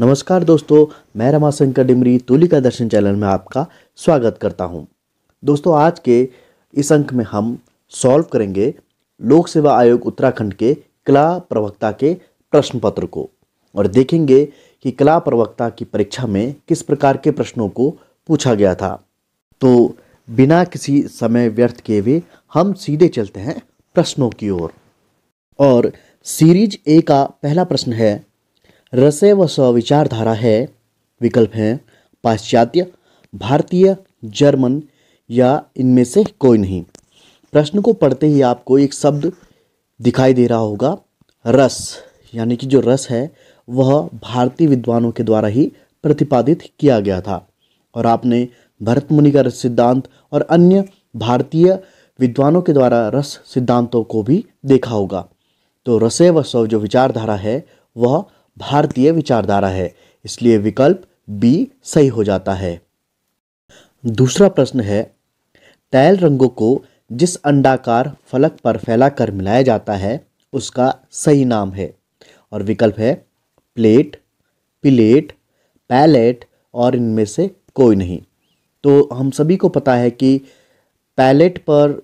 नमस्कार दोस्तों मैं रमाशंकर डिमरी तुलिका दर्शन चैनल में आपका स्वागत करता हूं। दोस्तों आज के इस अंक में हम सॉल्व करेंगे लोक सेवा आयोग उत्तराखंड के कला प्रवक्ता के प्रश्न पत्र को और देखेंगे कि कला प्रवक्ता की परीक्षा में किस प्रकार के प्रश्नों को पूछा गया था तो बिना किसी समय व्यर्थ किए हुए हम सीधे चलते हैं प्रश्नों की ओर और, और सीरीज ए का पहला प्रश्न है रसे व स्वविचारधारा है विकल्प हैं पाश्चात्य भारतीय जर्मन या इनमें से कोई नहीं प्रश्न को पढ़ते ही आपको एक शब्द दिखाई दे रहा होगा रस यानी कि जो रस है वह भारतीय विद्वानों के द्वारा ही प्रतिपादित किया गया था और आपने भरत मुनि का रस सिद्धांत और अन्य भारतीय विद्वानों के द्वारा रस सिद्धांतों को भी देखा होगा तो रसे व स्व जो विचारधारा है वह भारतीय विचारधारा है इसलिए विकल्प बी सही हो जाता है दूसरा प्रश्न है तैल रंगों को जिस अंडाकार फलक पर फैलाकर मिलाया जाता है उसका सही नाम है और विकल्प है प्लेट पिलेट पैलेट और इनमें से कोई नहीं तो हम सभी को पता है कि पैलेट पर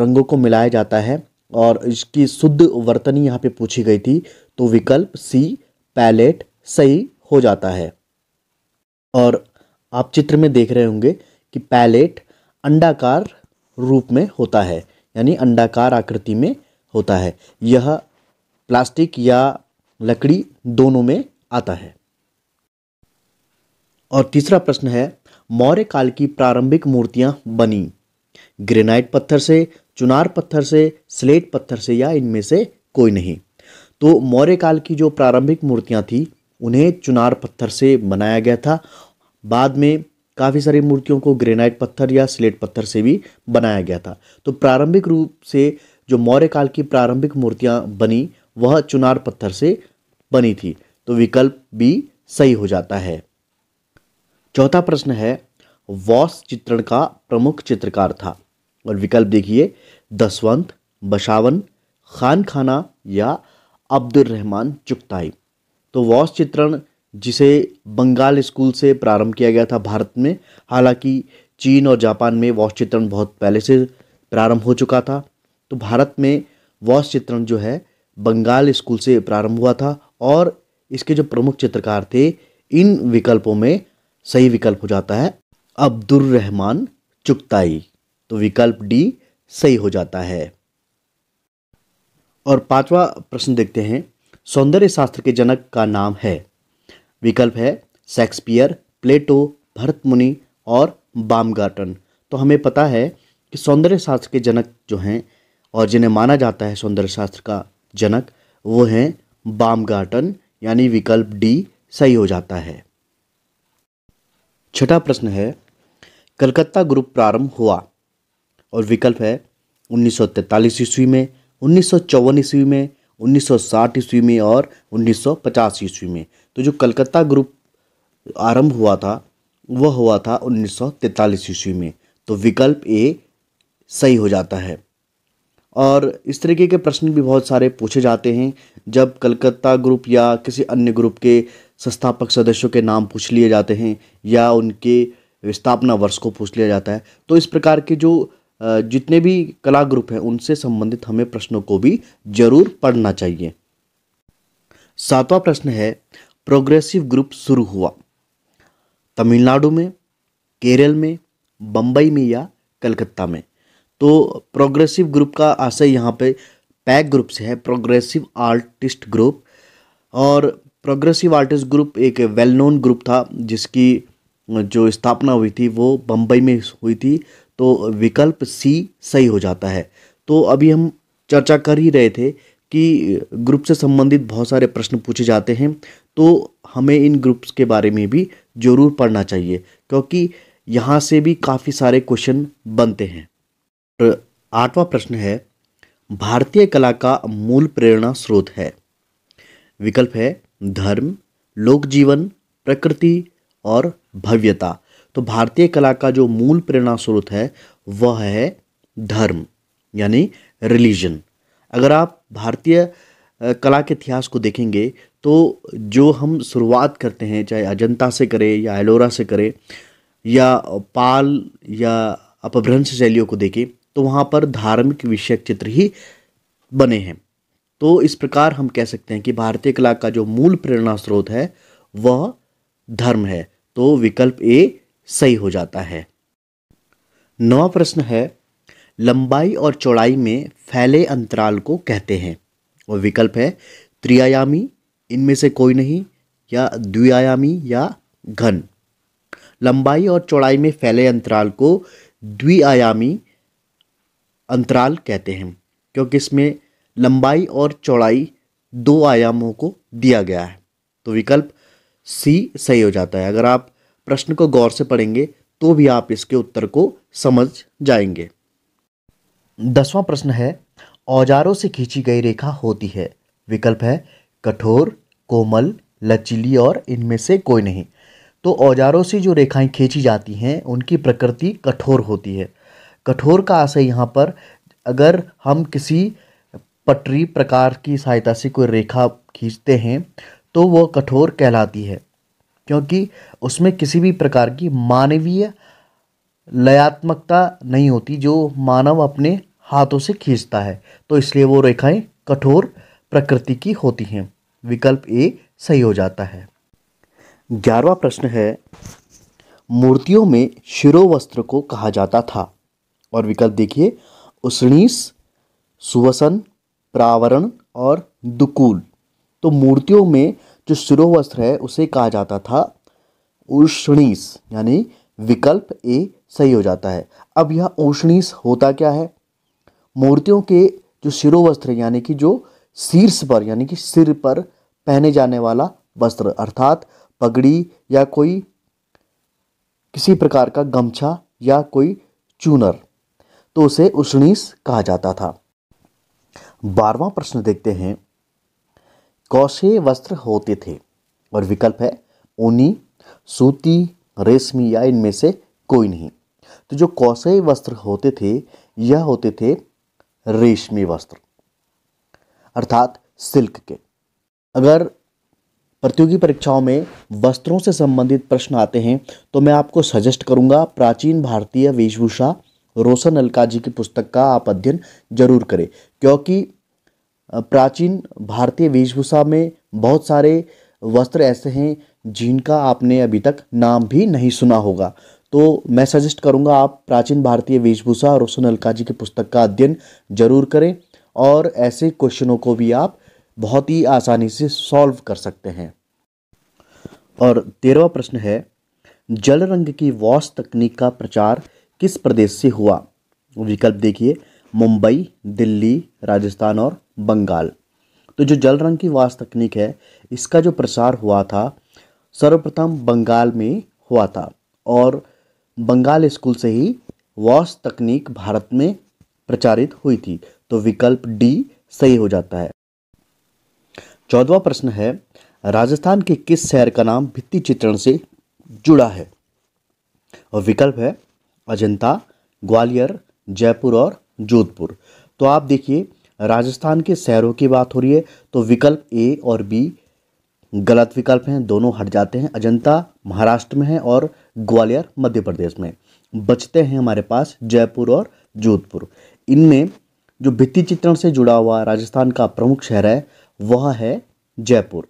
रंगों को मिलाया जाता है और इसकी शुद्ध वर्तनी यहाँ पे पूछी गई थी तो विकल्प सी पैलेट सही हो जाता है और आप चित्र में देख रहे होंगे कि पैलेट अंडाकार रूप में होता है यानी अंडाकार आकृति में होता है यह प्लास्टिक या लकड़ी दोनों में आता है और तीसरा प्रश्न है मौर्य काल की प्रारंभिक मूर्तियां बनी ग्रेनाइट पत्थर से चुनार पत्थर से स्लेट पत्थर से या इनमें से कोई नहीं तो मौर्य काल की जो प्रारंभिक मूर्तियाँ थी उन्हें चुनार पत्थर से बनाया गया था बाद में काफ़ी सारी मूर्तियों को ग्रेनाइट पत्थर या स्लेट पत्थर से भी बनाया गया था तो प्रारंभिक रूप से जो मौर्य काल की प्रारंभिक मूर्तियाँ बनी वह चुनार पत्थर से बनी थी तो विकल्प भी सही हो जाता है चौथा प्रश्न है वॉस चित्रण का प्रमुख चित्रकार था और विकल्प देखिए दसवंत बशावन खान खाना या अब्दुल रहमान चुगताई तो वॉश चित्रण जिसे बंगाल स्कूल से प्रारंभ किया गया था भारत में हालांकि चीन और जापान में वॉश चित्रण बहुत पहले से प्रारंभ हो चुका था तो भारत में वॉश चित्रण जो है बंगाल स्कूल से प्रारंभ हुआ था और इसके जो प्रमुख चित्रकार थे इन विकल्पों में सही विकल्प हो जाता है रहमान चुगताई तो विकल्प डी सही हो जाता है और पांचवा प्रश्न देखते हैं सौंदर्य शास्त्र के जनक का नाम है विकल्प है शेक्सपियर प्लेटो भरत मुनि और बामगार्टन तो हमें पता है कि सौंदर्य शास्त्र के जनक जो हैं और जिन्हें माना जाता है सौंदर्य शास्त्र का जनक वो हैं बामगार्टन यानी विकल्प डी सही हो जाता है छठा प्रश्न है कलकत्ता ग्रुप प्रारंभ हुआ और विकल्प है 1943 ईस्वी में उन्नीस ईस्वी में 1960 ईस्वी में और 1950 ईस्वी में तो जो कलकत्ता ग्रुप आरंभ हुआ था वह हुआ था 1943 ईस्वी में तो विकल्प ए सही हो जाता है और इस तरीके के प्रश्न भी बहुत सारे पूछे जाते हैं जब कलकत्ता ग्रुप या किसी अन्य ग्रुप के संस्थापक सदस्यों के नाम पूछ लिए जाते हैं या उनके स्थापना वर्ष को पूछ लिया जाता है तो इस प्रकार के जो जितने भी कला ग्रुप हैं उनसे संबंधित हमें प्रश्नों को भी जरूर पढ़ना चाहिए सातवां प्रश्न है प्रोग्रेसिव ग्रुप शुरू हुआ तमिलनाडु में केरल में बम्बई में या कलकत्ता में तो प्रोग्रेसिव ग्रुप का आशय यहाँ पे पैक ग्रुप से है प्रोग्रेसिव आर्टिस्ट ग्रुप और प्रोग्रेसिव आर्टिस्ट ग्रुप एक वेल नोन ग्रुप था जिसकी जो स्थापना हुई थी वो बम्बई में हुई थी तो विकल्प सी सही हो जाता है तो अभी हम चर्चा कर ही रहे थे कि ग्रुप से संबंधित बहुत सारे प्रश्न पूछे जाते हैं तो हमें इन ग्रुप्स के बारे में भी ज़रूर पढ़ना चाहिए क्योंकि यहाँ से भी काफ़ी सारे क्वेश्चन बनते हैं और आठवां प्रश्न है भारतीय कला का मूल प्रेरणा स्रोत है विकल्प है धर्म लोक जीवन प्रकृति और भव्यता तो भारतीय कला का जो मूल प्रेरणा स्रोत है वह है धर्म यानी रिलीजन अगर आप भारतीय कला के इतिहास को देखेंगे तो जो हम शुरुआत करते हैं चाहे अजंता से करें या एलोरा से करें या पाल या अपभ्रंश शैलियों को देखें तो वहाँ पर धार्मिक विषय चित्र ही बने हैं तो इस प्रकार हम कह सकते हैं कि भारतीय कला का जो मूल प्रेरणा स्रोत है वह धर्म है तो विकल्प ए सही हो जाता है नवा प्रश्न है लंबाई और चौड़ाई में फैले अंतराल को कहते हैं और विकल्प है त्रियायामी इनमें से कोई नहीं या द्वियायामी या घन लंबाई और चौड़ाई में फैले अंतराल को द्विआयामी अंतराल कहते हैं क्योंकि इसमें लंबाई और चौड़ाई दो आयामों को दिया गया है तो विकल्प सी सही हो जाता है अगर आप प्रश्न को गौर से पढ़ेंगे तो भी आप इसके उत्तर को समझ जाएंगे दसवां प्रश्न है औजारों से खींची गई रेखा होती है विकल्प है कठोर कोमल लचीली और इनमें से कोई नहीं तो औजारों से जो रेखाएं खींची जाती हैं उनकी प्रकृति कठोर होती है कठोर का आशय यहाँ पर अगर हम किसी पटरी प्रकार की सहायता से कोई रेखा खींचते हैं तो वह कठोर कहलाती है क्योंकि उसमें किसी भी प्रकार की मानवीय लयात्मकता नहीं होती जो मानव अपने हाथों से खींचता है तो इसलिए वो रेखाएं कठोर प्रकृति की होती हैं विकल्प ए सही हो जाता है ग्यारहवा प्रश्न है मूर्तियों में शिरोवस्त्र को कहा जाता था और विकल्प देखिए उष्णीस सुवसन प्रावरण और दुकूल तो मूर्तियों में जो सिरोह वस्त्र है उसे कहा जाता था उष्णीस यानी विकल्प ए सही हो जाता है अब यह उष्णीस होता क्या है मूर्तियों के जो शिरोवस्त्र यानी कि जो शीर्ष पर यानी कि सिर पर पहने जाने वाला वस्त्र अर्थात पगड़ी या कोई किसी प्रकार का गमछा या कोई चूनर तो उसे उष्णीस कहा जाता था बारवां प्रश्न देखते हैं कौशे वस्त्र होते थे और विकल्प है ऊनी सूती रेशमी या इनमें से कोई नहीं तो जो कौशे वस्त्र होते थे यह होते थे रेशमी वस्त्र अर्थात सिल्क के अगर प्रतियोगी परीक्षाओं में वस्त्रों से संबंधित प्रश्न आते हैं तो मैं आपको सजेस्ट करूंगा प्राचीन भारतीय वेशभूषा रोशन अलका जी की पुस्तक का आप अध्ययन जरूर करें क्योंकि प्राचीन भारतीय वेशभूषा में बहुत सारे वस्त्र ऐसे हैं जिनका आपने अभी तक नाम भी नहीं सुना होगा तो मैं सजेस्ट करूंगा आप प्राचीन भारतीय वेशभूषा रोशन अलका जी की पुस्तक का अध्ययन जरूर करें और ऐसे क्वेश्चनों को भी आप बहुत ही आसानी से सॉल्व कर सकते हैं और तेरहवा प्रश्न है जल रंग की वॉश तकनीक का प्रचार किस प्रदेश से हुआ विकल्प देखिए मुंबई दिल्ली राजस्थान और बंगाल तो जो जल रंग की वास तकनीक है इसका जो प्रसार हुआ था सर्वप्रथम बंगाल में हुआ था और बंगाल स्कूल से ही वास तकनीक भारत में प्रचारित हुई थी तो विकल्प डी सही हो जाता है चौदवा प्रश्न है राजस्थान के किस शहर का नाम भित्ति चित्रण से जुड़ा है और विकल्प है अजंता ग्वालियर जयपुर और जोधपुर तो आप देखिए राजस्थान के शहरों की बात हो रही है तो विकल्प ए और बी गलत विकल्प हैं दोनों हट जाते हैं अजंता महाराष्ट्र में है और ग्वालियर मध्य प्रदेश में बचते हैं हमारे पास जयपुर और जोधपुर इनमें जो भित्ति चित्रण से जुड़ा हुआ राजस्थान का प्रमुख शहर है वह है जयपुर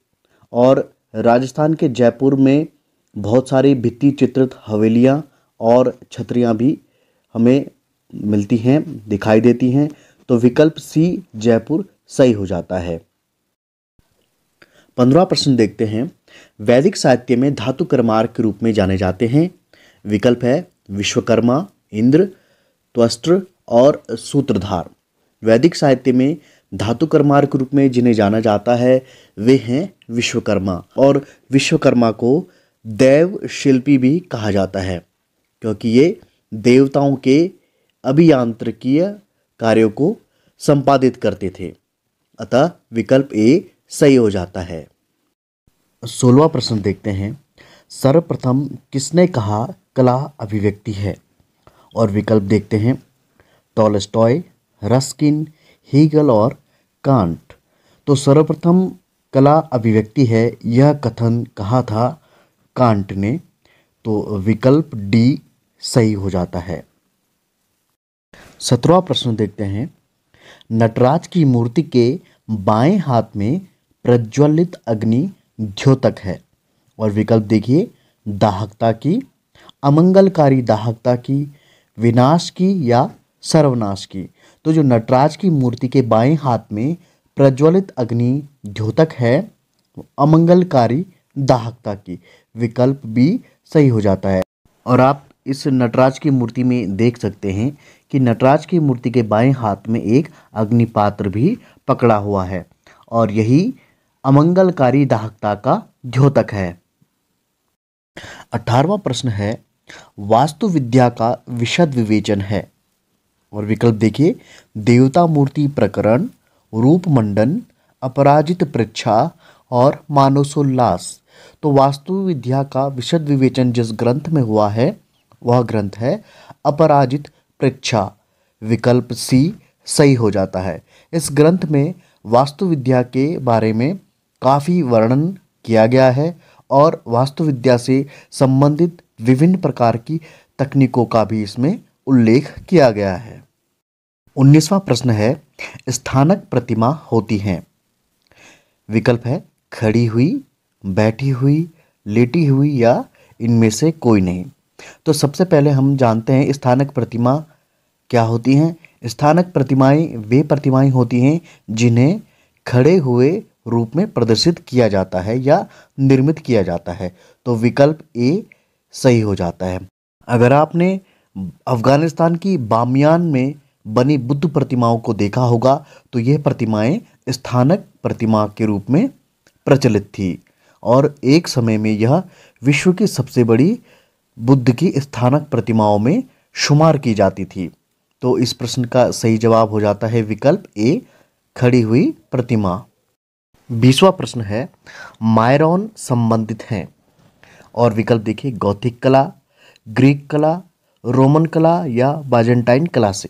और राजस्थान के जयपुर में बहुत सारी भित्ति चित्रित हवेलियाँ और छतरियाँ भी हमें मिलती हैं दिखाई देती हैं तो विकल्प सी जयपुर सही हो जाता है पंद्रह प्रश्न देखते हैं वैदिक साहित्य में धातु कर्मार के रूप में जाने जाते हैं विकल्प है विश्वकर्मा इंद्र त्वस्त्र और सूत्रधार वैदिक साहित्य में धातु कर्मार के रूप में जिन्हें जाना जाता है वे हैं विश्वकर्मा और विश्वकर्मा को देव शिल्पी भी कहा जाता है क्योंकि ये देवताओं के अभियांत्रिकीय कार्यों को संपादित करते थे अतः विकल्प ए सही हो जाता है सोलवा प्रश्न देखते हैं सर्वप्रथम किसने कहा कला अभिव्यक्ति है और विकल्प देखते हैं टॉलस्टॉय रस्किन हीगल और कांट तो सर्वप्रथम कला अभिव्यक्ति है यह कथन कहा था कांट ने तो विकल्प डी सही हो जाता है सत्रवा प्रश्न देखते हैं नटराज की मूर्ति के बाएं हाथ में प्रज्वलित अग्नि द्योतक है और विकल्प देखिए दाहकता की अमंगलकारी दाहकता की विनाश की या सर्वनाश की तो जो नटराज की मूर्ति के बाएं हाथ में प्रज्वलित अग्नि द्योतक है अमंगलकारी दाहकता की विकल्प भी सही हो जाता है और आप इस नटराज की मूर्ति में देख सकते हैं कि नटराज की मूर्ति के बाएं हाथ में एक अग्निपात्र भी पकड़ा हुआ है और यही अमंगलकारी दाहकता का द्योतक है अठारवा प्रश्न है वास्तु विद्या का विशद विवेचन है और विकल्प देखिए देवता मूर्ति प्रकरण रूप मंडन अपराजित प्रच्छा और मानसोल्लास तो वास्तु विद्या का विशद विवेचन जिस ग्रंथ में हुआ है वह ग्रंथ है अपराजित परीक्षा विकल्प सी सही हो जाता है इस ग्रंथ में वास्तुविद्या के बारे में काफ़ी वर्णन किया गया है और वास्तुविद्या से संबंधित विभिन्न प्रकार की तकनीकों का भी इसमें उल्लेख किया गया है उन्नीसवा प्रश्न है स्थानक प्रतिमा होती हैं विकल्प है खड़ी हुई बैठी हुई लेटी हुई या इनमें से कोई नहीं तो सबसे पहले हम जानते हैं स्थानक प्रतिमा क्या होती हैं स्थानक प्रतिमाएं वे प्रतिमाएं होती हैं जिन्हें खड़े हुए रूप में प्रदर्शित किया जाता है या निर्मित किया जाता है तो विकल्प ए सही हो जाता है अगर आपने अफगानिस्तान की बामियान में बनी बुद्ध प्रतिमाओं को देखा होगा तो यह प्रतिमाएं स्थानक प्रतिमा के रूप में प्रचलित थी और एक समय में यह विश्व की सबसे बड़ी बुद्ध की स्थानक प्रतिमाओं में शुमार की जाती थी तो इस प्रश्न का सही जवाब हो जाता है विकल्प ए खड़ी हुई प्रतिमा बीसवा प्रश्न है मायरॉन संबंधित हैं और विकल्प देखिए गौथिक कला ग्रीक कला रोमन कला या बाजेंटाइन कला से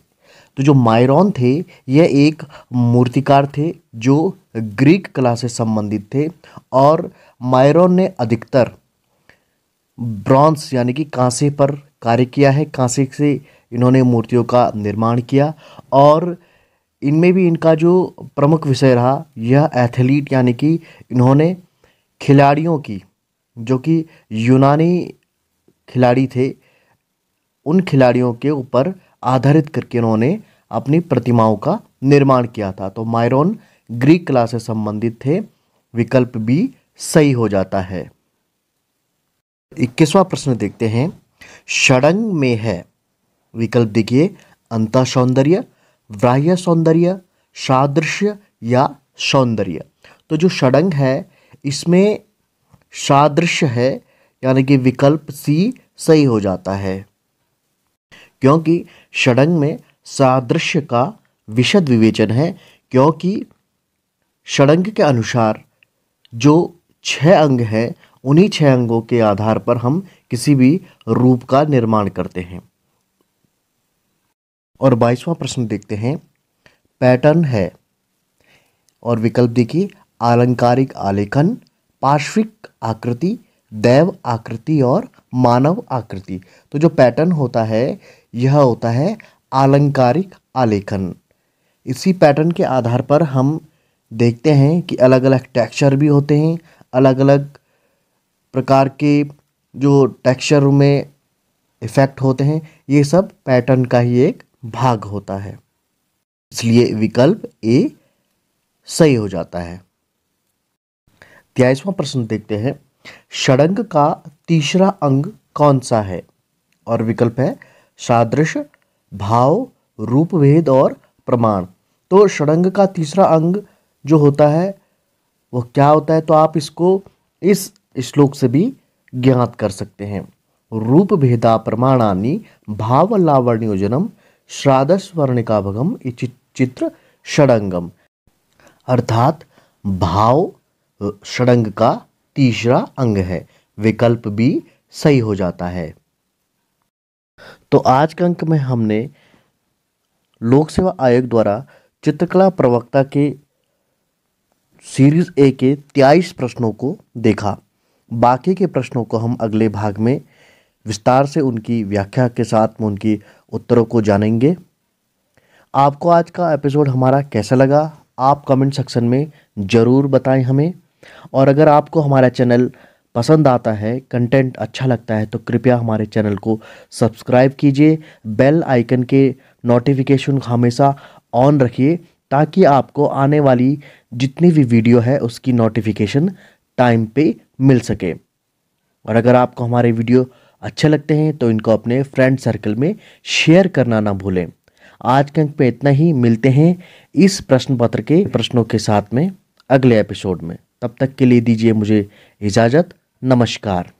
तो जो मायरॉन थे यह एक मूर्तिकार थे जो ग्रीक कला से संबंधित थे और मायरॉन ने अधिकतर ब्रॉन्स यानी कि कांसे पर कार्य किया है कांसे से इन्होंने मूर्तियों का निर्माण किया और इनमें भी इनका जो प्रमुख विषय रहा यह एथलीट यानी कि इन्होंने खिलाड़ियों की जो कि यूनानी खिलाड़ी थे उन खिलाड़ियों के ऊपर आधारित करके इन्होंने अपनी प्रतिमाओं का निर्माण किया था तो मायरोन ग्रीक कला से संबंधित थे विकल्प भी सही हो जाता है इक्कीसवां प्रश्न देखते हैं षडंग में है विकल्प देखिए अंत सौंदर्य बाह्य सौंदर्य सादृश्य या सौंदर्य तो जो षडंग है इसमें सादृश्य है यानी कि विकल्प सी सही हो जाता है क्योंकि षडंग में सादृश्य का विशद विवेचन है क्योंकि षडंग के अनुसार जो छह अंग हैं उन्हीं छह अंगों के आधार पर हम किसी भी रूप का निर्माण करते हैं और बाईसवां प्रश्न देखते हैं पैटर्न है और विकल्प देखिए आलंकारिक आलेखन पार्श्विक आकृति दैव आकृति और मानव आकृति तो जो पैटर्न होता है यह होता है आलंकारिक आलेखन इसी पैटर्न के आधार पर हम देखते हैं कि अलग अलग टेक्सचर भी होते हैं अलग अलग प्रकार के जो टेक्सचर में इफ़ेक्ट होते हैं ये सब पैटर्न का ही एक भाग होता है इसलिए विकल्प ए सही हो जाता है त्याईसवा प्रश्न देखते हैं षडंग का तीसरा अंग कौन सा है और विकल्प है सादृश भाव रूपभेद और प्रमाण तो षडंग का तीसरा अंग जो होता है वो क्या होता है तो आप इसको इस श्लोक से भी ज्ञात कर सकते हैं रूप भेदा प्रमाणानि भाव लावण्योजनम श्राद्ध स्वर्णिका भगम चित्र षडंगम अर्थात भाव षडंग का तीसरा अंग है विकल्प भी सही हो जाता है तो आज के अंक में हमने लोक सेवा आयोग द्वारा चित्रकला प्रवक्ता के सीरीज ए के तेईस प्रश्नों को देखा बाकी के प्रश्नों को हम अगले भाग में विस्तार से उनकी व्याख्या के साथ में उनकी उत्तरों को जानेंगे आपको आज का एपिसोड हमारा कैसा लगा आप कमेंट सेक्शन में ज़रूर बताएं हमें और अगर आपको हमारा चैनल पसंद आता है कंटेंट अच्छा लगता है तो कृपया हमारे चैनल को सब्सक्राइब कीजिए बेल आइकन के नोटिफिकेशन हमेशा ऑन रखिए ताकि आपको आने वाली जितनी भी वीडियो है उसकी नोटिफिकेशन टाइम पे मिल सके और अगर आपको हमारे वीडियो अच्छे लगते हैं तो इनको अपने फ्रेंड सर्कल में शेयर करना ना भूलें आज के अंक में इतना ही मिलते हैं इस प्रश्न पत्र के प्रश्नों के साथ में अगले एपिसोड में तब तक के लिए दीजिए मुझे इजाज़त नमस्कार